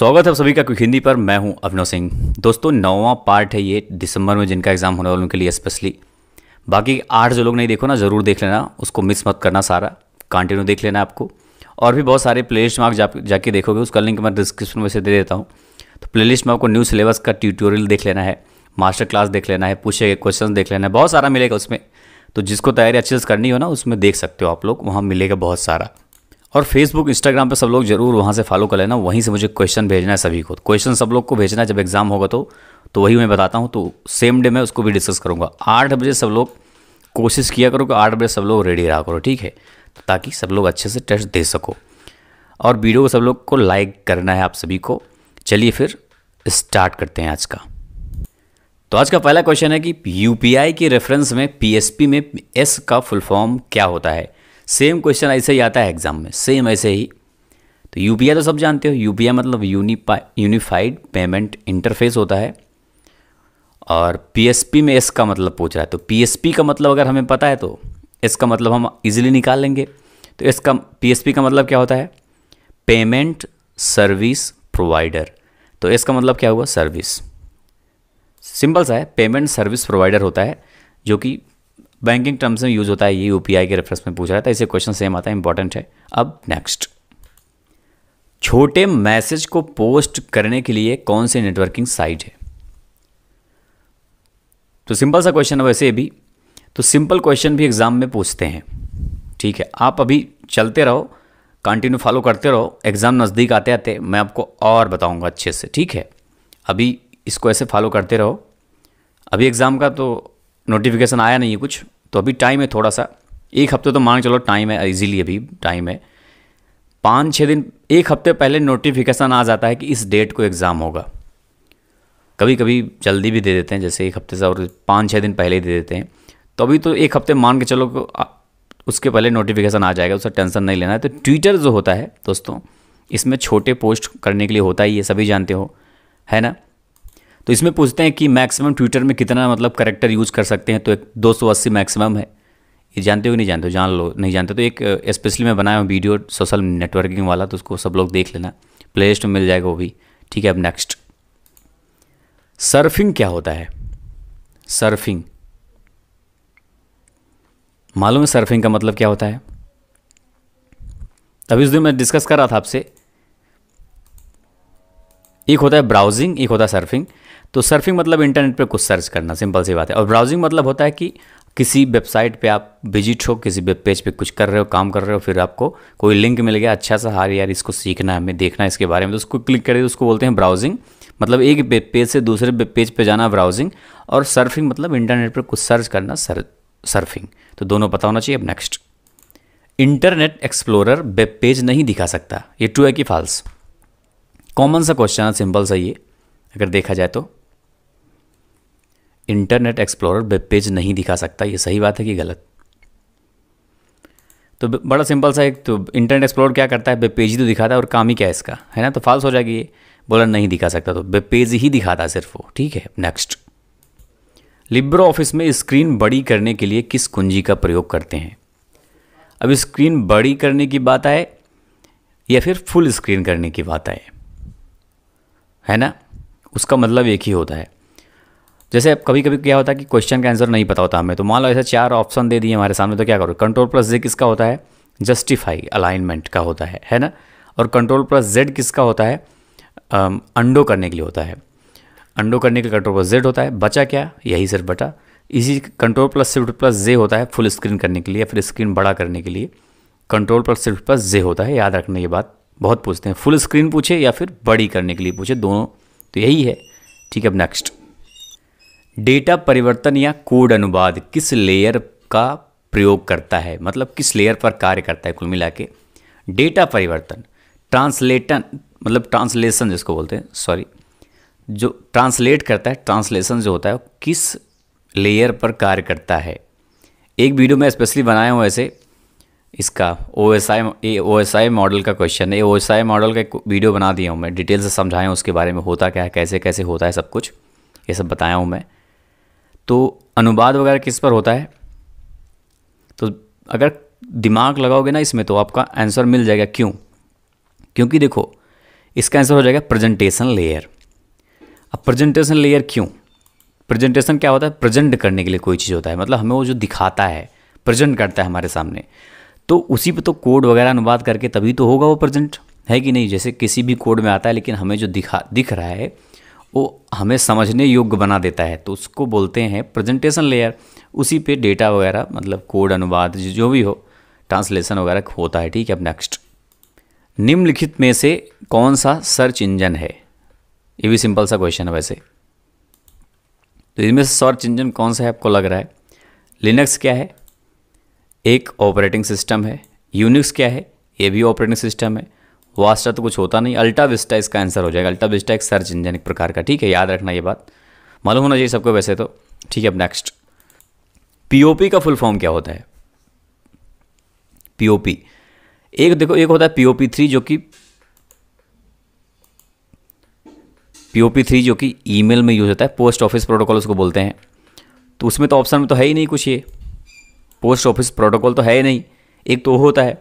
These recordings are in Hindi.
स्वागत है आप सभी का क्विक हिंदी पर मैं हूं अभिनव सिंह दोस्तों नौवां पार्ट है ये दिसंबर में जिनका एग्ज़ाम होने वालों के लिए स्पेशली बाकी आठ जो लोग नहीं देखो ना ज़रूर देख लेना उसको मिस मत करना सारा कंटिन्यू देख लेना आपको और भी बहुत सारे प्ले मार्क में आप जा, जाके देखोगे उसका लिंक मैं डिस्क्रिप्शन में से दे देता हूँ तो प्ले लिस्ट में आपको न्यू सिलेबस का ट्यूटोरियल देख लेना है मास्टर क्लास देख लेना है पूछे गए क्वेश्चन देख लेना है बहुत सारा मिलेगा उसमें तो जिसको तैयारी अच्छे से करनी हो ना उसमें देख सकते हो आप लोग वहाँ मिलेगा बहुत सारा और फेसबुक इंस्टाग्राम पे सब लोग जरूर वहाँ से फॉलो कर लेना वहीं से मुझे क्वेश्चन भेजना है सभी को क्वेश्चन सब लोग को भेजना है जब एग्ज़ाम होगा तो तो वही मैं बताता हूँ तो सेम डे मैं उसको भी डिस्कस करूँगा आठ बजे सब लोग कोशिश किया करो कि आठ बजे सब लोग रेडी रहा करो ठीक है ताकि सब लोग अच्छे से टेस्ट दे सको और वीडियो को सब लोग को लाइक करना है आप सभी को चलिए फिर स्टार्ट करते हैं आज का तो आज का पहला क्वेश्चन है कि यूपीआई के रेफरेंस में पीएसपी में एस का फुल फॉर्म क्या होता है सेम क्वेश्चन ऐसे ही आता है एग्जाम में सेम ऐसे ही तो यू तो सब जानते हो यू मतलब यूनिफाइड पेमेंट इंटरफेस होता है और पी में एस का मतलब पूछ रहा है तो पी का मतलब अगर हमें पता है तो एस का मतलब हम इजीली निकाल लेंगे तो एस का पी का मतलब क्या होता है पेमेंट सर्विस प्रोवाइडर तो एस का मतलब क्या हुआ सर्विस सिंपल सा है पेमेंट सर्विस प्रोवाइडर होता है जो कि बैंकिंग टर्म्स में यूज़ होता है ये यू के रेफरेंस में पूछ रहा था इसे क्वेश्चन सेम आता है इंपॉर्टेंट है अब नेक्स्ट छोटे मैसेज को पोस्ट करने के लिए कौन से नेटवर्किंग साइट है तो सिंपल सा क्वेश्चन है वैसे भी तो सिंपल क्वेश्चन भी एग्ज़ाम में पूछते हैं ठीक है आप अभी चलते रहो कंटिन्यू फॉलो करते रहो एग्ज़ाम नज़दीक आते आते मैं आपको और बताऊंगा अच्छे से ठीक है अभी इसको ऐसे फॉलो करते रहो अभी एग्ज़ाम का तो नोटिफिकेशन आया नहीं है कुछ तो अभी टाइम है थोड़ा सा एक हफ्ते तो मान चलो टाइम है इजीली अभी टाइम है पाँच छः दिन एक हफ्ते पहले नोटिफिकेशन आ जाता है कि इस डेट को एग्ज़ाम होगा कभी कभी जल्दी भी दे देते हैं जैसे एक हफ्ते से और पाँच छः दिन पहले ही दे देते हैं तो अभी तो एक हफ्ते मान के चलो उसके पहले नोटिफिकेशन आ जाएगा उसका टेंशन नहीं लेना है तो ट्विटर जो होता है दोस्तों इसमें छोटे पोस्ट करने के लिए होता ही है सभी जानते हो है ना तो इसमें पूछते हैं कि मैक्सिमम ट्विटर में कितना मतलब करेक्टर यूज़ कर सकते हैं तो एक दो सौ अस्सी मैक्सिमम है ये जानते हो नहीं जानते हो जान लो नहीं जानते तो एक स्पेशली मैं बनाया हूँ वीडियो सोशल नेटवर्किंग वाला तो उसको सब लोग देख लेना प्ले में मिल जाएगा वो भी ठीक है अब नेक्स्ट सर्फिंग क्या होता है सर्फिंग मालूम है सर्फिंग का मतलब क्या होता है तभी उस दिन मैं डिस्कस कर रहा था आपसे एक होता है ब्राउजिंग एक होता है सर्फिंग तो सर्फिंग मतलब इंटरनेट पर कुछ सर्च करना सिंपल सी बात है और ब्राउजिंग मतलब होता है कि किसी वेबसाइट पे आप विजिट हो किसी वेब पेज पे कुछ कर रहे हो काम कर रहे हो फिर आपको कोई लिंक मिल गया अच्छा सा हार यार इसको सीखना है हमें देखना है इसके बारे में तो उसको क्लिक करें उसको बोलते हैं ब्राउजिंग मतलब एक वेब पेज से दूसरे वेब पेज पे जाना ब्राउजिंग और सर्फिंग मतलब इंटरनेट पर कुछ सर्च करना सर सर्फिंग तो दोनों पता होना चाहिए अब next Internet Explorer web page नहीं दिखा सकता ये ट्रू है कि फॉल्स कॉमन सा क्वेश्चन है सिंपल सा ये अगर देखा जाए तो इंटरनेट एक्सप्लोरर वेब पेज नहीं दिखा सकता ये सही बात है कि गलत तो बड़ा सिंपल सा एक तो इंटरनेट एक्सप्लोर क्या करता है वेब पेज ही तो दिखाता है और काम ही क्या है इसका है ना तो फॉल्स हो जाएगी ये बोला नहीं दिखा सकता तो वेब पेज ही दिखाता है सिर्फ वो ठीक है नेक्स्ट लिब्रो ऑफिस में स्क्रीन बड़ी करने के लिए किस कुंजी का प्रयोग करते हैं अब स्क्रीन बड़ी करने की बात आए या फिर फुल स्क्रीन करने की बात आए है ना उसका मतलब एक ही होता है जैसे कभी कभी क्या होता है कि क्वेश्चन का आंसर नहीं पता होता हमें तो मान लो ऐसे चार ऑप्शन दे दिए हमारे सामने तो क्या करो कंट्रोल प्लस जे किसका होता है जस्टिफाई अलाइनमेंट का होता है है ना और कंट्रोल प्लस जेड किसका होता है अंडो करने के लिए होता है अंडो करने के लिए कंट्रोल प्लस जेड होता है बचा क्या यही सिर्फ बचा इसी control plus shift plus J होता है फुल स्क्रीन करने के लिए या फिर स्क्रीन बड़ा करने के लिए control plus shift plus J होता है याद रखना ये बात बहुत पूछते हैं फुल स्क्रीन पूछे या फिर बड़ी करने के लिए पूछे दोनों तो यही है ठीक है अब नेक्स्ट डेटा परिवर्तन या कोड अनुवाद किस लेयर का प्रयोग करता है मतलब किस लेयर पर कार्य करता है कुल मिला के डेटा परिवर्तन ट्रांसलेटन मतलब ट्रांसलेशन जिसको बोलते हैं सॉरी जो ट्रांसलेट करता है ट्रांसलेशन जो होता है किस लेयर पर कार्य करता है एक वीडियो में स्पेशली बनाया हूँ ऐसे इसका O S I O S I model का क्वेश्चन है ओ एस आई मॉडल का एक वीडियो बना दिया हूँ मैं डिटेल से समझाया हूँ उसके बारे में होता क्या है कैसे कैसे होता है सब कुछ ये सब बताया हूँ मैं तो अनुवाद वगैरह किस पर होता है तो अगर दिमाग लगाओगे ना इसमें तो आपका आंसर मिल जाएगा क्यों क्योंकि देखो इसका आंसर हो जाएगा प्रेजेंटेशन लेयर अब प्रेजेंटेशन लेयर क्यों प्रेजेंटेशन क्या होता है प्रेजेंट करने के लिए कोई चीज़ होता है मतलब हमें वो जो दिखाता है प्रेजेंट करता है हमारे सामने तो उसी पे तो कोड वगैरह अनुवाद करके तभी तो होगा वो प्रेजेंट है कि नहीं जैसे किसी भी कोड में आता है लेकिन हमें जो दिखा दिख रहा है वो हमें समझने योग्य बना देता है तो उसको बोलते हैं प्रेजेंटेशन लेयर उसी पे डेटा वगैरह मतलब कोड अनुवाद जो भी हो ट्रांसलेशन वगैरह होता है ठीक है अब नेक्स्ट निम्नलिखित में से कौन सा सर्च इंजन है ये भी सिंपल सा क्वेश्चन है वैसे तो इनमें से सर्च इंजन कौन सा है आपको लग रहा है लिनक्स क्या है एक ऑपरेटिंग सिस्टम है यूनिक्स क्या है ये भी ऑपरेटिंग सिस्टम है वास्टा तो कुछ होता नहीं अल्टा विस्टा इसका आंसर हो जाएगा अल्टा विस्टा एक सर्च इंजन एक प्रकार का ठीक है याद रखना ये बात मालूम होना चाहिए सबको वैसे तो ठीक है अब नेक्स्ट पीओपी का फुल फॉर्म क्या होता है पीओपी एक देखो एक होता है पीओपी थ्री जो कि पीओपी थ्री जो कि ईमेल में यूज होता है पोस्ट ऑफिस प्रोटोकॉल उसको बोलते हैं तो उसमें तो ऑप्शन में तो है ही नहीं कुछ ये पोस्ट ऑफिस प्रोटोकॉल तो है ही नहीं एक तो होता है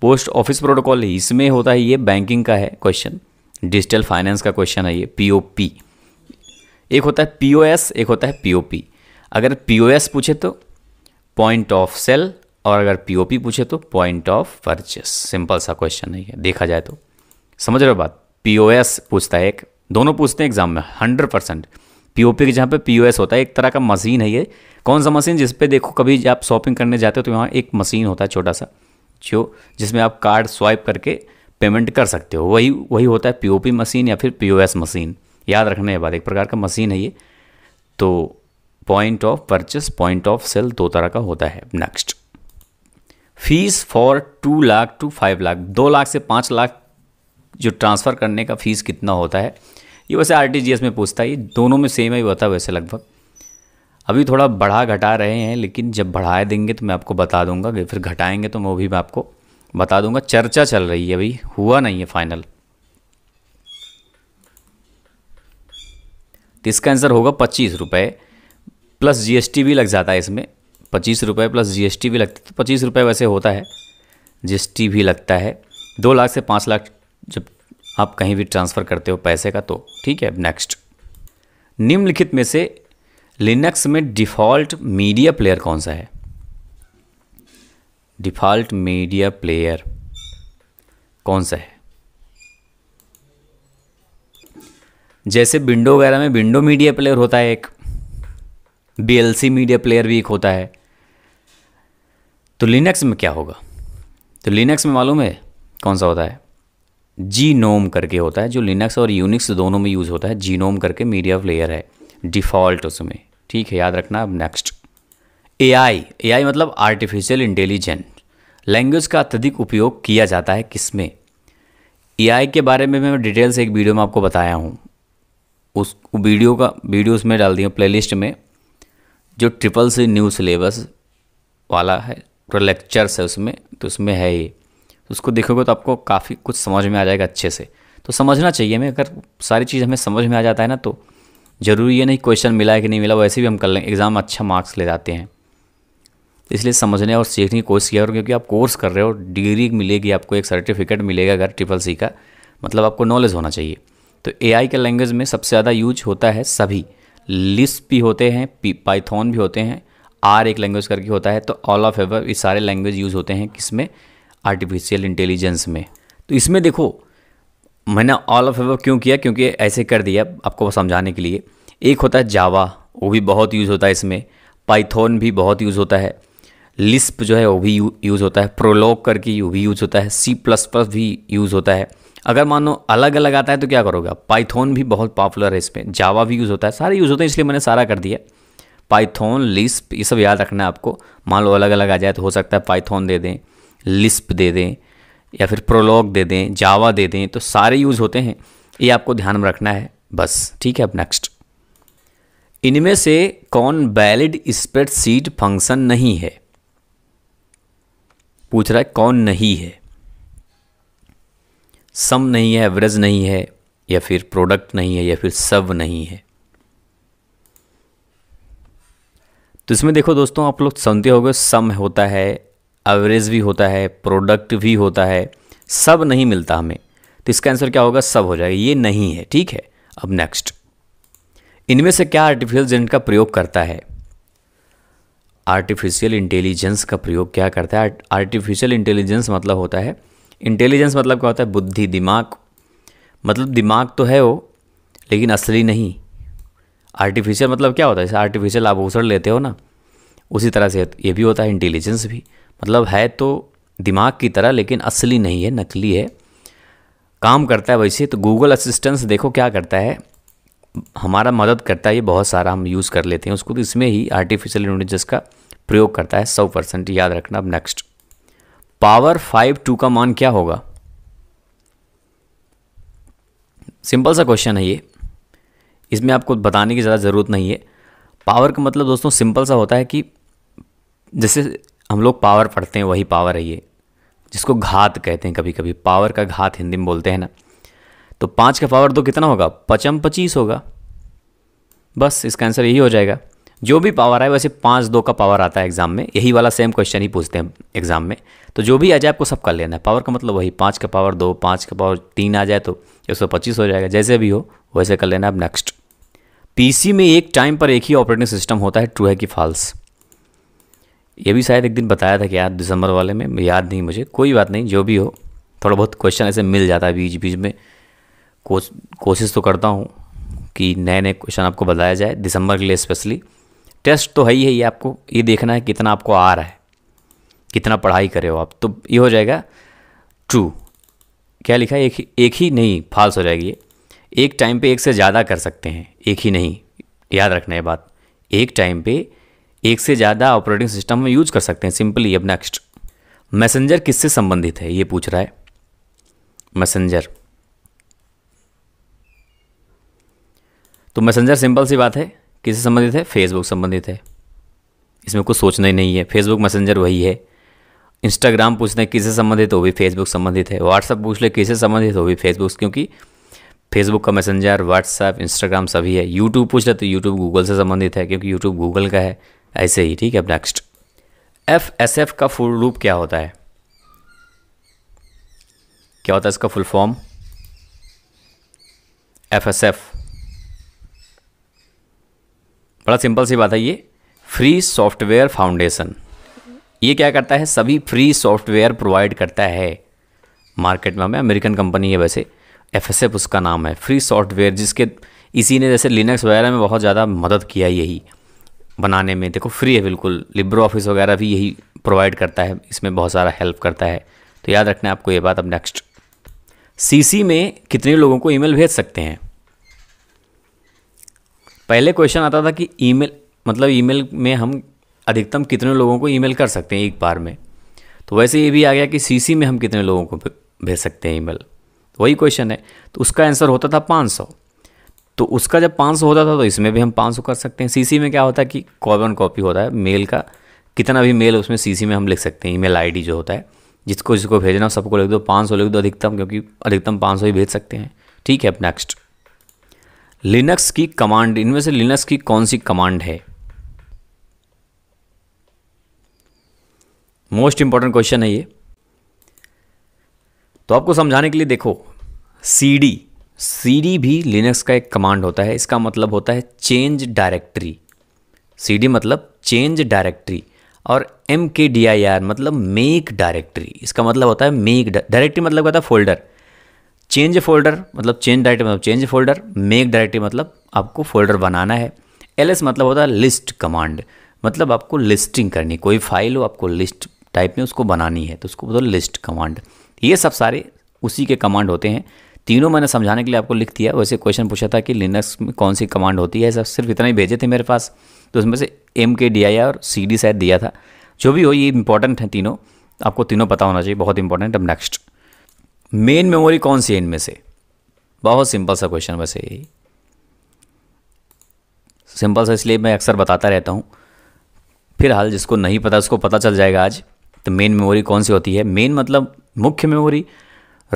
पोस्ट ऑफिस प्रोटोकॉल इसमें होता है ये बैंकिंग का है क्वेश्चन डिजिटल फाइनेंस का क्वेश्चन है ये पीओपी एक होता है पीओएस एक होता है पीओपी अगर पीओएस पूछे तो पॉइंट ऑफ सेल और अगर पीओपी पूछे तो पॉइंट ऑफ परचेस सिंपल सा क्वेश्चन है देखा जाए तो समझ रहे हो बात पीओएस पूछता है एक दोनों पूछते हैं एग्जाम में हंड्रेड परसेंट पीओपी के जहाँ पे पीओएस होता है एक तरह का मशीन है ये कौन सा मशीन जिस देखो कभी आप शॉपिंग करने जाते हो तो यहाँ एक मशीन होता है छोटा सा जो जिसमें आप कार्ड स्वाइप करके पेमेंट कर सकते हो वही वही होता है पीओपी मशीन या फिर पीओएस मशीन याद रखने के बाद एक प्रकार का मशीन है ये तो point of purchase point of sale दो तरह का होता है next fees for two lakh to five lakh दो लाख से पाँच लाख जो ट्रांसफ़र करने का फीस कितना होता है ये वैसे आर में पूछता है ये दोनों में सेम है ही होता है वैसे लगभग अभी थोड़ा बढ़ा घटा रहे हैं लेकिन जब बढ़ाए देंगे तो मैं आपको बता दूंगा फिर घटाएंगे तो वो भी मैं आपको बता दूंगा चर्चा चल रही है अभी हुआ नहीं है फाइनल तो इसका आंसर होगा पच्चीस रुपये प्लस जीएसटी भी लग जाता है इसमें पच्चीस रुपये प्लस जीएसटी भी लगती है तो पच्चीस रुपये वैसे होता है जीएसटी भी लगता है दो लाख से पाँच लाख जब आप कहीं भी ट्रांसफ़र करते हो पैसे का तो ठीक है नेक्स्ट निम्नलिखित में से लिनक्स में डिफ़ॉल्ट मीडिया प्लेयर कौन सा है डिफ़ॉल्ट मीडिया प्लेयर कौन सा है जैसे विंडो वगैरह में विंडो मीडिया प्लेयर होता है एक बी मीडिया प्लेयर भी एक होता है तो लिनक्स में क्या होगा तो लिनक्स में मालूम है कौन सा होता है जीनोम करके होता है जो लिनक्स और यूनिक्स दोनों में यूज़ होता है जीनोम करके मीडिया प्लेयर है डिफ़ॉल्ट उसमें ठीक है याद रखना अब नेक्स्ट ए आई मतलब आर्टिफिशियल इंटेलिजेंट लैंग्वेज का अत्यधिक उपयोग किया जाता है किसमें ए के बारे में मैं डिटेल से एक वीडियो में आपको बताया हूँ उस वीडियो का वीडियो उसमें डाल दिया लिस्ट में जो ट्रिपल सी न्यू सिलेबस वाला है लेक्चर्स है उसमें तो उसमें है ये तो उसको देखोगे तो आपको काफ़ी कुछ समझ में आ जाएगा अच्छे से तो समझना चाहिए हमें अगर सारी चीज़ हमें समझ में आ जाता है ना तो ज़रूरी ये नहीं क्वेश्चन मिला है कि नहीं मिला वैसे भी हम कर लेंगे एग्ज़ाम अच्छा मार्क्स ले जाते हैं इसलिए समझने और सीखने की कोशिश किया और क्योंकि आप कोर्स कर रहे हो डिग्री मिलेगी आपको एक सर्टिफिकेट मिलेगा अगर ट्रिपल सी का मतलब आपको नॉलेज होना चाहिए तो ए के लैंग्वेज में सबसे ज़्यादा यूज होता है सभी लिस्प भी होते हैं पाइथॉन भी होते हैं आर एक लैंग्वेज करके होता है तो ऑल ऑफ एवर ये सारे लैंग्वेज यूज़ होते हैं किसमें आर्टिफिशियल इंटेलिजेंस में तो इसमें देखो मैंने ऑल ऑफ एवर क्यों किया क्योंकि ऐसे कर दिया आपको समझाने के लिए एक होता है जावा वो भी बहुत यूज़ होता है इसमें पाइथन भी बहुत यूज़ होता है लिस्प जो है वो भी यूज़ होता है प्रोलॉग करके वो भी यूज़ होता है सी प्लस प्लस भी यूज़ होता है अगर मानो अलग अलग आता है तो क्या करोगे पाइथन भी बहुत पॉपुलर है इसमें जावा भी यूज़ होता है सारे यूज़ होते हैं इसलिए मैंने सारा कर दिया पाइथन लिस्प ये सब याद रखना है आपको मान लो अलग अलग आ जाए तो हो सकता है पाइथन दे दें लिस्प दे दें या फिर प्रोलॉग दे दें जावा दे दें तो सारे यूज़ होते हैं ये आपको ध्यान में रखना है बस ठीक है अब नेक्स्ट इनमें से कौन वैलिड सीट फंक्शन नहीं है पूछ रहा है कौन नहीं है सम नहीं है एवरेज नहीं है या फिर प्रोडक्ट नहीं है या फिर सब नहीं है तो इसमें देखो दोस्तों आप लोग सुनते हो सम होता है एवरेज भी होता है प्रोडक्ट भी होता है सब नहीं मिलता हमें तो इसका आंसर क्या होगा सब हो जाएगा ये नहीं है ठीक है अब नेक्स्ट इनमें से क्या आर्टिफिशियल जेंट का प्रयोग करता है आर्टिफिशियल इंटेलिजेंस का प्रयोग क्या करता है आर्टिफिशियल इंटेलिजेंस मतलब होता है इंटेलिजेंस मतलब क्या होता है बुद्धि दिमाग मतलब दिमाग तो है वो लेकिन असली नहीं आर्टिफिशियल मतलब क्या होता है जैसे आर्टिफिशियल आभूषण लेते हो ना उसी तरह से ये भी होता है इंटेलिजेंस भी मतलब है तो दिमाग की तरह लेकिन असली नहीं है नकली है काम करता है वैसे तो गूगल असिस्टेंस देखो क्या करता है हमारा मदद करता है ये बहुत सारा हम यूज़ कर लेते हैं उसको तो इसमें ही आर्टिफिशियल इंटेलिजेंस का प्रयोग करता है सौ परसेंट याद रखना अब नेक्स्ट पावर फाइव टू का मान क्या होगा सिंपल सा क्वेश्चन है ये इसमें आपको बताने की ज़्यादा ज़रूरत नहीं है पावर का मतलब दोस्तों सिंपल सा होता है कि जैसे हम लोग पावर पढ़ते हैं वही पावर है ये जिसको घात कहते हैं कभी कभी पावर का घात हिंदी में बोलते हैं ना तो पाँच का पावर दो कितना होगा पचम पच्चीस होगा बस इसका आंसर यही हो जाएगा जो भी पावर आए वैसे पाँच दो का पावर आता है एग्जाम में यही वाला सेम क्वेश्चन ही पूछते हैं एग्जाम में तो जो भी आ जाए आपको सब कर लेना है पावर का मतलब वही पाँच का पावर दो पाँच का पावर तीन आ जाए तो एक सौ पच्चीस हो जाएगा जैसे भी हो वैसे कर लेना अब नेक्स्ट पीसी में एक टाइम पर एक ही ऑपरेटिंग सिस्टम होता है ट्रू है कि फॉल्स ये भी शायद एक दिन बताया था कि यार दिसंबर वाले में याद नहीं मुझे कोई बात नहीं जो भी हो थोड़ा बहुत क्वेश्चन ऐसे मिल जाता है बीच बीच में कोशिश तो करता हूँ कि नए नए क्वेश्चन आपको बताया जाए दिसंबर के लिए स्पेशली टेस्ट तो है ही है ये आपको ये देखना है कितना आपको आ रहा है कितना पढ़ाई करे हो आप तो ये हो जाएगा ट्रू क्या लिखा है एक ही एक ही नहीं फाल्स हो जाएगी ये एक टाइम पे एक से ज़्यादा कर सकते हैं एक ही नहीं याद रखना है बात एक टाइम पे एक से ज़्यादा ऑपरेटिंग सिस्टम हम यूज कर सकते हैं सिंपली अब नेक्स्ट मैसेंजर किससे संबंधित है ये पूछ रहा है मैसेंजर तो मैसेंजर सिंपल सी बात है किससे संबंधित है फेसबुक संबंधित है इसमें कुछ सोचना ही नहीं है फेसबुक मैसेंजर वही है इंस्टाग्राम पूछते हैं किससे संबंधित हो भी फेसबुक संबंधित है व्हाट्सअप पूछ ले किससे संबंधित हो भी फेसबुक क्योंकि फेसबुक का मैसेंजर व्हाट्सएप इंस्टाग्राम सभी है यूट्यूब पूछ ले तो यूट्यूब गूगल से संबंधित है क्योंकि यूट्यूब गूगल का है ऐसे ही ठीक है अब नेक्स्ट एफ एस एफ का फुल रूप क्या होता है क्या होता है इसका full form F S F बड़ा सिंपल सी बात है ये फ्री सॉफ्टवेयर फाउंडेशन ये क्या करता है सभी फ्री सॉफ्टवेयर प्रोवाइड करता है मार्केट में हमें अमेरिकन कंपनी है वैसे एफ एस एफ उसका नाम है फ्री सॉफ्टवेयर जिसके इसी ने जैसे लिनक्स वगैरह में बहुत ज़्यादा मदद किया यही बनाने में देखो फ्री है बिल्कुल लिब्रो ऑफिस वगैरह भी यही प्रोवाइड करता है इसमें बहुत सारा हेल्प करता है तो याद रखना आपको ये बात अब नेक्स्ट सीसी में कितने लोगों को ईमेल भेज सकते हैं पहले क्वेश्चन आता था कि ईमेल मतलब ईमेल में हम अधिकतम कितने लोगों को ईमेल कर सकते हैं एक बार में तो वैसे ये भी आ गया कि सीसी में हम कितने लोगों को भेज सकते हैं ईमेल तो वही क्वेश्चन है तो उसका आंसर होता था 500 तो उसका जब 500 सौ होता था तो इसमें भी हम 500 सौ कर सकते हैं सीसी में क्या होता है कि कॉमन कॉपी होता है मेल का कितना भी मेल उसमें सीसी में हम लिख सकते हैं ईमेल आईडी जो होता है जिसको जिसको भेजना सबको लिख दो पाँच सौ लिख दो अधिकतम क्योंकि अधिकतम पाँच सौ ही भेज सकते हैं ठीक है अब नेक्स्ट लिनक्स की कमांड इनमें से लिनक्स की कौन सी कमांड है मोस्ट इंपॉर्टेंट क्वेश्चन है ये तो आपको समझाने के लिए देखो सी डी cd भी लिनक्स का एक कमांड होता है इसका मतलब होता है चेंज डायरेक्टरी cd मतलब चेंज डायरेक्टरी और M K D I R मतलब मेक डायरेक्टरी इसका मतलब होता है मेक मतलब डायरेक्टरी मतलब, मतलब, मतलब होता है फोल्डर चेंज फोल्डर मतलब चेंज डायरेक्टरी मतलब चेंज फोल्डर मेक डायरेक्टरी मतलब आपको फोल्डर बनाना है एल एस मतलब होता है लिस्ट कमांड मतलब आपको लिस्टिंग करनी कोई फाइल हो आपको लिस्ट टाइप में उसको बनानी है तो उसको बोलो लिस्ट कमांड ये सब सारे उसी के कमांड होते हैं तीनों मैंने समझाने के लिए आपको लिख दिया वैसे क्वेश्चन पूछा था कि लिनक्स में कौन सी कमांड होती है सब सिर्फ इतना ही भेजे थे मेरे पास तो उसमें से एम के डी आई और सी डी शायद दिया था जो भी हो ये इंपॉर्टेंट है तीनों आपको तीनों पता होना चाहिए बहुत इंपॉर्टेंट अब नेक्स्ट मेन मेमोरी कौन सी है इनमें से बहुत सिंपल सा क्वेश्चन वैसे यही सिंपल सा इसलिए मैं अक्सर बताता रहता हूँ फिलहाल जिसको नहीं पता उसको पता चल जाएगा आज तो मेन मेमोरी कौन सी होती है मेन मतलब मुख्य मेमोरी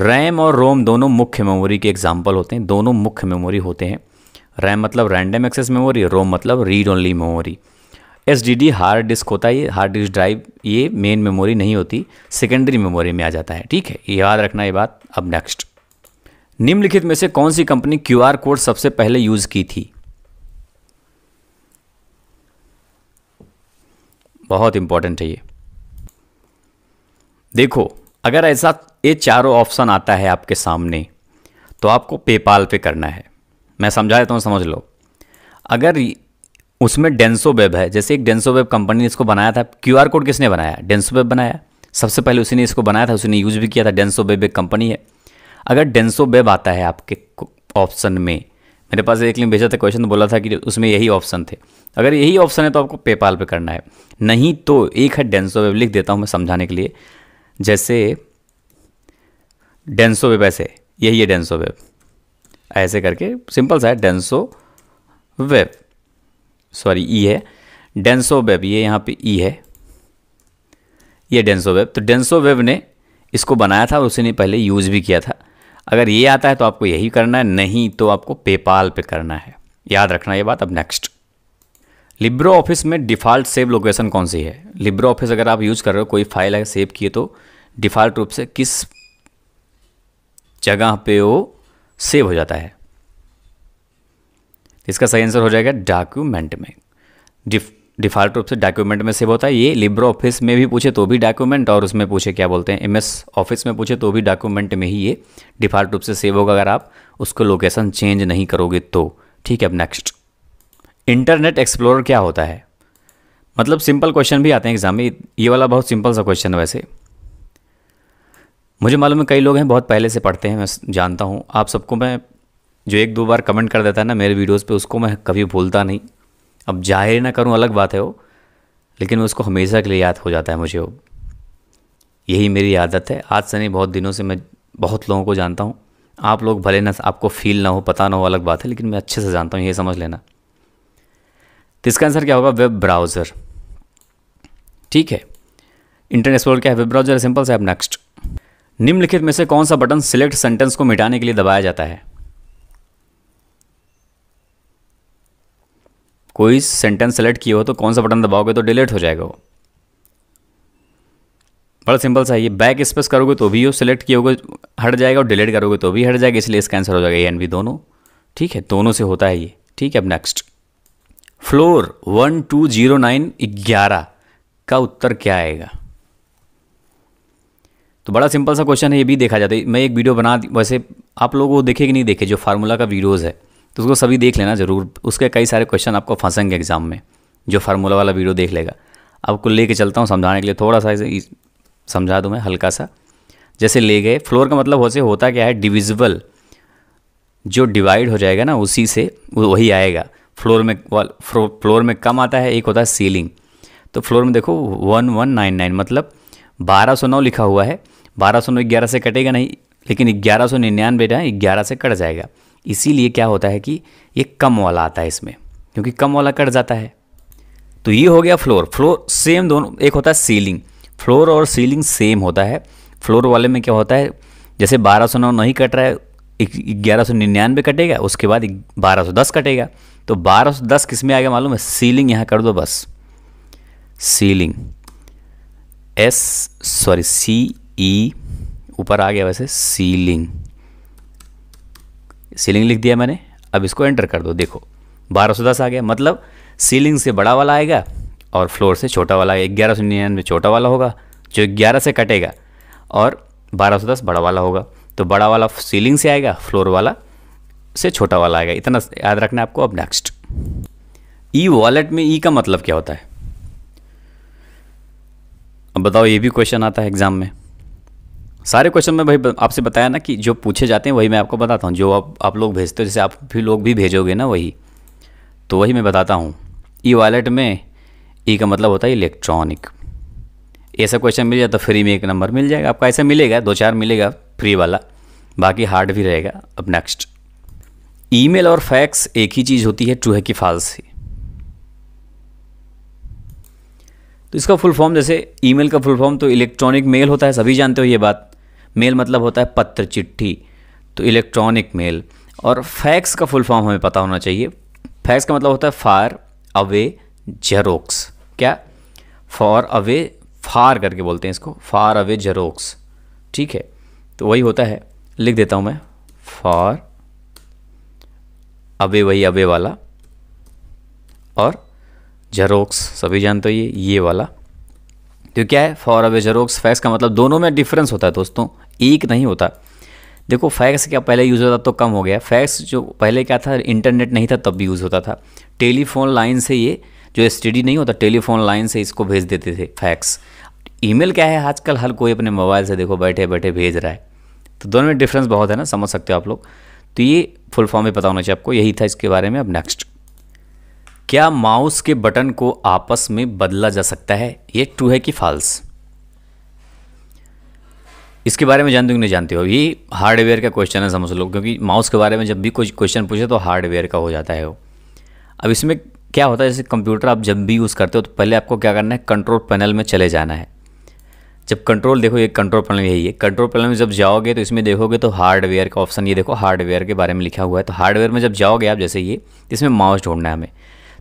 रैम और रोम दोनों मुख्य मेमोरी के एग्जाम्पल होते हैं दोनों मुख्य मेमोरी होते हैं रैम मतलब रैंडम एक्सेस मेमोरी रोम मतलब read only memory as hard disk होता है ये हार्ड डिस्क ड्राइव ये मेन मेमोरी नहीं होती सेकेंडरी मेमोरी में आ जाता है ठीक है याद रखना ये बात अब नेक्स्ट निम्नलिखित में से कौन सी कंपनी क्यू आर कोड सबसे पहले यूज़ की थी बहुत इंपॉर्टेंट है ये देखो अगर ऐसा ये चारों ऑप्शन आता है आपके सामने तो आपको पेपाल पे करना है मैं समझा देता हूँ समझ लो अगर उसमें डेंसो वेब है जैसे एक डेंसो वेब कंपनी ने इसको बनाया था क्यू कोड किसने बनाया डेंसो वेब बनाया सबसे पहले उसी ने इसको बनाया था उसी ने यूज़ भी किया था डेंसो वेब एक कंपनी है अगर डेंसो वेब आता है आपके ऑप्शन में मेरे पास एक लिंक भेजा था क्वेश्चन बोला था कि उसमें यही ऑप्शन थे अगर यही ऑप्शन है तो आपको पेपाल पे करना है नहीं तो एक है डेंसो वेब लिख देता हूँ मैं समझाने के लिए जैसे डेंसो वेब ऐसे यही है डेंसो वेब ऐसे करके सिंपल सा है डेंसो वेब सॉरी ई है डेंसो वेब ये यहाँ पे ई e है ये डेंसो वेब तो डेंसो वेब ने इसको बनाया था और उसने पहले यूज़ भी किया था अगर ये आता है तो आपको यही करना है नहीं तो आपको पेपाल पे करना है याद रखना ये बात अब नेक्स्ट लिब्रो ऑफिस में डिफ़ॉल्ट सेव लोकेशन कौन सी है लिब्रो ऑफिस अगर आप यूज़ कर रहे हो कोई फाइल है सेव किए तो डिफ़ॉल्ट रूप से किस जगह पे वो सेव हो जाता है इसका सही आंसर हो जाएगा डॉक्यूमेंट में डिफ़ॉल्ट रूप से डॉक्यूमेंट में सेव होता है ये लिब्रो ऑफिस में भी पूछे तो भी डॉक्यूमेंट और उसमें पूछे क्या बोलते हैं एमएस ऑफिस में पूछे तो भी डॉक्यूमेंट में ही ये डिफ़ॉल्ट रूप से सेव होगा अगर आप उसको लोकेशन चेंज नहीं करोगे तो ठीक है अब नेक्स्ट इंटरनेट एक्सप्लोर क्या होता है मतलब सिंपल क्वेश्चन भी आते हैं एग्जाम में ये वाला बहुत सिंपल सा क्वेश्चन है वैसे मुझे मालूम है कई लोग हैं बहुत पहले से पढ़ते हैं मैं जानता हूँ आप सबको मैं जो एक दो बार कमेंट कर देता है ना मेरे वीडियोस पे उसको मैं कभी भूलता नहीं अब जाहिर ना करूँ अलग बात है वो लेकिन उसको हमेशा के लिए याद हो जाता है मुझे वो यही मेरी आदत है आज से नहीं बहुत दिनों से मैं बहुत लोगों को जानता हूँ आप लोग भले ना आपको फील ना हो पता ना हो अलग बात है लेकिन मैं अच्छे से जानता हूँ ये समझ लेना तो इसका आंसर क्या होगा वेब ब्राउज़र ठीक है इंटरनेट एक्सप्लोर क्या है वेब ब्राउज़र सिंपल से आप नेक्स्ट निम्नलिखित में से कौन सा बटन सिलेक्ट सेंटेंस को मिटाने के लिए दबाया जाता है कोई सेंटेंस सेलेक्ट किया हो तो कौन सा बटन दबाओगे तो डिलीट हो जाएगा वो बड़ा सिंपल सा ये बैक स्पेस करोगे तो भी हो सिलेक्ट किए होगे हट जाएगा और डिलीट करोगे तो भी हट जाएगा इसलिए इसका आंसर हो जाएगा ए एन बी दोनों ठीक है दोनों से होता है ये ठीक है अब next floor one two zero nine ग्यारह का उत्तर क्या आएगा तो बड़ा सिंपल सा क्वेश्चन है ये भी देखा जाता है मैं एक वीडियो बना वैसे आप लोग वो देखे कि नहीं देखे जो फार्मूला का वीडियोज़ है तो उसको सभी देख लेना ज़रूर उसके कई सारे क्वेश्चन आपको फंसेंगे एग्ज़ाम में जो फार्मूला वाला वीडियो देख लेगा आपको लेके चलता हूँ समझाने के लिए थोड़ा सा समझा दूँ मैं हल्का सा जैसे ले गए फ्लोर का मतलब वैसे होता क्या है डिविजिबल जो डिवाइड हो जाएगा ना उसी से वही आएगा फ्लोर में वाल फ्लोर में कम आता है एक होता है सीलिंग तो फ्लोर में देखो वन वन नाइन नाइन मतलब बारह सौ नौ लिखा हुआ है बारह सौ ग्यारह से कटेगा नहीं लेकिन ग्यारह सौ निन्यानवे जहाँ ग्यारह से कट जाएगा इसीलिए क्या होता है कि ये कम वाला आता है इसमें क्योंकि कम वाला कट जाता है तो ये हो गया फ्लोर फ्लोर सेम दोनों एक होता है सीलिंग फ्लोर और सीलिंग सेम होता है फ्लोर वाले में क्या होता है जैसे बारह सौ नौ नहीं कट रहा है ग्यारह सौ निन्यानवे कटेगा उसके बाद बारह सौ दस कटेगा तो बारह सौ दस किस में आ गया मालूम है सीलिंग यहाँ कर दो बस ceiling S sorry C E e, ऊपर आ गया वैसे सीलिंग सीलिंग लिख दिया मैंने अब इसको एंटर कर दो देखो बारह सौ दस आ गया मतलब सीलिंग से बड़ा वाला आएगा और फ्लोर से छोटा वाला आएगा ग्यारह सौ निन्यानवे छोटा वाला होगा जो ग्यारह से कटेगा और बारह सौ दस बड़ा वाला होगा तो बड़ा वाला सीलिंग से आएगा फ्लोर वाला से छोटा वाला आएगा इतना याद रखना आपको अब नेक्स्ट ई वॉलेट में ई e का मतलब क्या होता है अब बताओ ये भी क्वेश्चन आता है एग्ज़ाम में सारे क्वेश्चन में भाई आपसे बताया ना कि जो पूछे जाते हैं वही मैं आपको बताता हूँ जो आप आप लोग भेजते हो जैसे आप भी लोग भी भेजोगे ना वही तो वही मैं बताता हूँ ई वॉलेट में ई e का मतलब होता है इलेक्ट्रॉनिक ऐसा क्वेश्चन मिल जाए तो फ्री में एक नंबर मिल जाएगा आपका ऐसा मिलेगा दो चार मिलेगा फ्री वाला बाकी हार्ड भी रहेगा अब नेक्स्ट ईमेल और फैक्स एक ही चीज़ होती है ट्रू है कि फाल्स तो इसका फुल फॉर्म जैसे ईमेल का फुल फॉर्म तो इलेक्ट्रॉनिक मेल होता है सभी जानते हो ये बात मेल मतलब होता है पत्र चिट्ठी तो इलेक्ट्रॉनिक मेल और फैक्स का फुल फॉर्म हमें पता होना चाहिए फैक्स का मतलब होता है फार अवे जेरोक्स क्या फॉर अवे फार करके बोलते हैं इसको फार अवे जेरोक्स ठीक है तो वही होता है लिख देता हूँ मैं फॉर अवे वही अवे वाला और जेरोक्स सभी जानते हो ये ये वाला तो क्या है फॉर अवे जेरोक्स फैक्स का मतलब दोनों में डिफरेंस होता है दोस्तों एक नहीं होता देखो फैक्स क्या पहले यूज़ होता तो कम हो गया फैक्स जो पहले क्या था इंटरनेट नहीं था तब भी यूज़ होता था टेलीफोन लाइन से ये जो स्टडी नहीं होता टेलीफोन लाइन से इसको भेज देते थे फैक्स ईमेल क्या है आजकल हर कोई अपने मोबाइल से देखो बैठे बैठे भेज रहा है तो दोनों में डिफरेंस बहुत है ना समझ सकते हो आप लोग तो ये फुल फॉर्म में पता होना चाहिए आपको यही था इसके बारे में अब नेक्स्ट क्या माउस के बटन को आपस में बदला जा सकता है ये ट्रू है कि फॉल्स इसके बारे में जानते हो नहीं जानते हो ये हार्डवेयर का क्वेश्चन है समझ लो क्योंकि माउस के बारे में जब भी कोई क्वेश्चन पूछे तो हार्डवेयर का हो जाता है वो अब इसमें क्या होता है जैसे कंप्यूटर आप जब भी यूज़ करते हो तो पहले आपको क्या करना है कंट्रोल पैनल में चले जाना है जब कंट्रोल देखो ये कंट्रोल पैनल यही है कंट्रोल पैनल में जब जाओगे तो इसमें देखोगे तो हार्डवेयर का ऑप्शन ये देखो हार्डवेयर के बारे में लिखा हुआ है तो हार्डवेयर में जब जाओगे आप जैसे ये इसमें माउस ढूंढना है हमें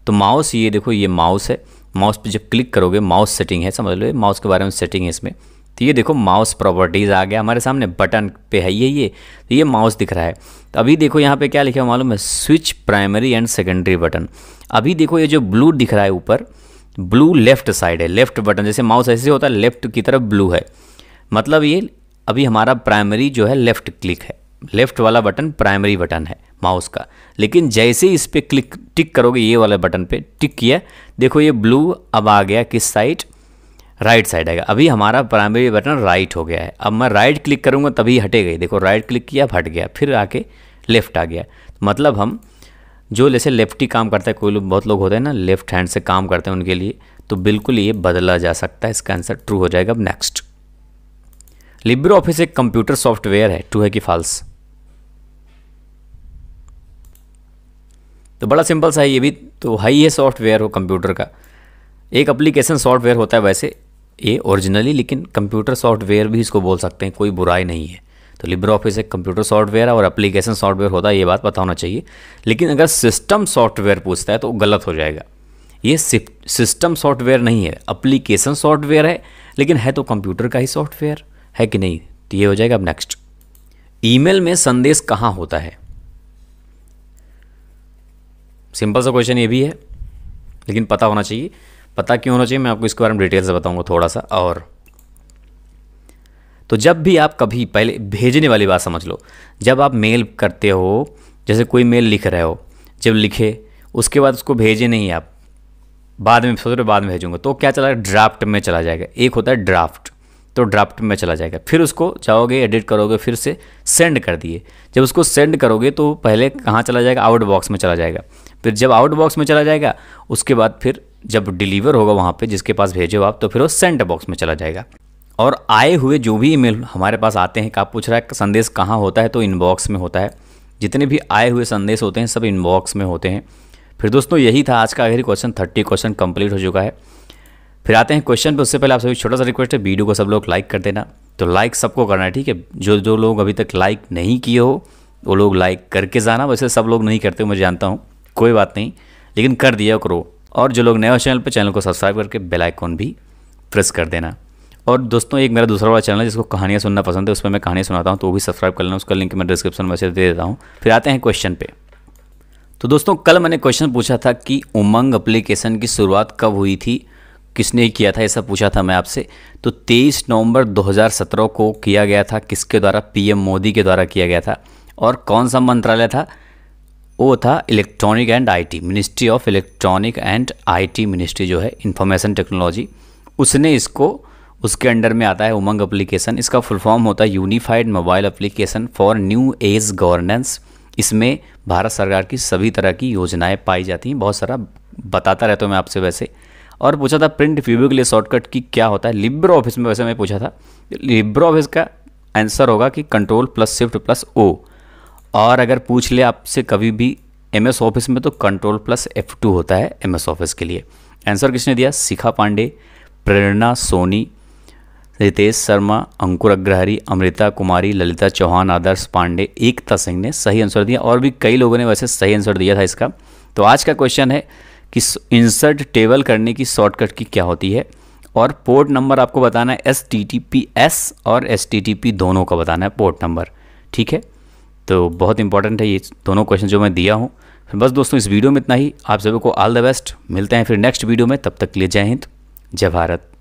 तो माउस ये देखो ये माउस है माउस पे जब क्लिक करोगे माउस सेटिंग है समझ लो माउस के बारे में सेटिंग है इसमें तो ये देखो माउस प्रॉपर्टीज़ आ गया हमारे सामने बटन पे है ये ये तो ये माउस दिख रहा है तो अभी देखो यहाँ पे क्या लिखा हुआ मालूम है switch primary and secondary button अभी देखो ये जो ब्लू दिख रहा है ऊपर ब्लू लेफ्ट साइड है लेफ्ट बटन जैसे माउस ऐसे होता है लेफ्ट की तरफ ब्लू है मतलब ये अभी हमारा प्राइमरी जो है लेफ्ट क्लिक है लेफ्ट वाला बटन प्राइमरी बटन है माउस का लेकिन जैसे ही इस पर क्लिक टिक करोगे ये वाले बटन पे टिक किया देखो ये ब्लू अब आ गया किस साइड राइट साइड आएगा अभी हमारा प्राइमरी बटन राइट हो गया है अब मैं राइट क्लिक करूँगा तभी हटेगा गए देखो राइट क्लिक किया हट गया फिर आके लेफ़्ट आ गया मतलब हम जो जैसे लेफ्ट ही काम करता है कोई लोग बहुत लोग होते हैं ना लेफ्ट हैंड से काम करते हैं उनके लिए तो बिल्कुल ये बदला जा सकता है इसका आंसर ट्रू हो जाएगा अब नेक्स्ट लिब्रो ऑफिस एक कंप्यूटर सॉफ्टवेयर है ट्रू है कि फाल्स तो बड़ा सिंपल सा है ये भी तो हाई है सॉफ्टवेयर हो कंप्यूटर का एक अप्लीकेशन सॉफ्टवेयर होता है वैसे ये ओरिजिनली लेकिन कंप्यूटर सॉफ्टवेयर भी इसको बोल सकते हैं कोई बुराई नहीं है तो लिब्रा ऑफिस एक कंप्यूटर सॉफ्टवेयर है और एप्लीकेशन सॉफ्टवेयर होता है ये बात पता होना चाहिए लेकिन अगर सिस्टम सॉफ्टवेयर पूछता है तो गलत हो जाएगा ये सिस्टम सॉफ्टवेयर नहीं है अप्लीकेशन सॉफ्टवेयर है लेकिन है तो कंप्यूटर का ही सॉफ्टवेयर है कि नहीं तो ये हो जाएगा अब नेक्स्ट ईमेल में संदेश कहाँ होता है सिंपल सा क्वेश्चन ये भी है लेकिन पता होना चाहिए पता क्यों होना चाहिए मैं आपको इसके बारे में डिटेल से बताऊंगा थोड़ा सा और तो जब भी आप कभी पहले भेजने वाली बात समझ लो जब आप मेल करते हो जैसे कोई मेल लिख रहे हो जब लिखे उसके बाद उसको भेजे नहीं आप बाद में सोच रहे बाद में भेजूंगा तो क्या चला ड्राफ्ट में चला जाएगा एक होता है ड्राफ्ट तो ड्राफ्ट में चला जाएगा फिर उसको जाओगे एडिट करोगे फिर से सेंड कर दिए जब उसको सेंड करोगे तो पहले कहाँ चला जाएगा आउट बॉक्स में चला जाएगा फिर जब आउट बॉक्स में चला जाएगा उसके बाद फिर जब डिलीवर होगा वहाँ पे जिसके पास भेजे हो आप तो फिर वो सेंट बॉक्स में चला जाएगा और आए हुए जो भी ईमेल हमारे पास आते हैं आप पूछ रहा है संदेश कहाँ होता है तो इनबॉक्स में होता है जितने भी आए हुए संदेश होते हैं सब इनबॉक्स में होते हैं फिर दोस्तों यही था आज का आखिरी क्वेश्चन थर्टी क्वेश्चन कंप्लीट हो चुका है फिर आते हैं क्वेश्चन पर उससे पहले आप सभी छोटा सा रिक्वेस्ट है वीडियो को सब लोग लाइक कर देना तो लाइक सबको करना है ठीक है जो जो लोग अभी तक लाइक नहीं किए हो वो लोग लाइक करके जाना वैसे सब लोग नहीं करते मैं जानता हूँ कोई बात नहीं लेकिन कर दिया करो और जो लोग नए हो चैनल पर चैनल को सब्सक्राइब करके बेल आइकॉन भी प्रेस कर देना और दोस्तों एक मेरा दूसरा वाला चैनल है जिसको कहानियाँ सुनना पसंद है उसमें मैं कहानियाँ सुनाता हूँ तो वो भी सब्सक्राइब कर लेना उसका लिंक मैं डिस्क्रिप्शन में से दे देता हूँ फिर आते हैं क्वेश्चन पे तो दोस्तों कल मैंने क्वेश्चन पूछा था कि उमंग अप्लीकेशन की शुरुआत कब हुई थी किसने किया था ये सब पूछा था मैं आपसे तो 23 नवंबर 2017 को किया गया था किसके द्वारा पीएम मोदी के द्वारा किया गया था और कौन सा मंत्रालय था वो था electronic and IT ministry of electronic and IT ministry जो है इंफॉर्मेशन टेक्नोलॉजी उसने इसको उसके अंडर में आता है उमंग एप्लीकेशन इसका फुल फॉर्म होता है unified mobile application for new age governance इसमें भारत सरकार की सभी तरह की योजनाएं पाई जाती हैं बहुत सारा बताता रहता हूँ मैं आपसे वैसे और पूछा था प्रिंट रिव्यू के लिए शॉर्टकट की क्या होता है लिब्रो ऑफिस में वैसे मैं पूछा था लिब्रो ऑफिस का आंसर होगा कि control plus shift plus O और अगर पूछ ले आपसे कभी भी एम एस ऑफिस में तो कंट्रोल प्लस एफ टू होता है एम एस ऑफिस के लिए आंसर किसने दिया शिखा पांडे प्रेरणा सोनी रितेश शर्मा अंकुर अग्रहरी अमृता कुमारी ललिता चौहान आदर्श पांडे एकता सिंह ने सही आंसर दिया और भी कई लोगों ने वैसे सही आंसर दिया था इसका तो आज का क्वेश्चन है कि इंसर्ट टेबल करने की शॉर्टकट की क्या होती है और पोर्ट नंबर आपको बताना है S T T P S और एस टी टी पी दोनों का बताना है पोर्ट नंबर ठीक है तो बहुत इंपॉर्टेंट है ये दोनों क्वेश्चन जो मैं दिया हूँ फिर बस दोस्तों इस वीडियो में इतना ही आप सभी को ऑल द बेस्ट मिलते हैं फिर नेक्स्ट वीडियो में तब तक के लिए जय हिंद जय भारत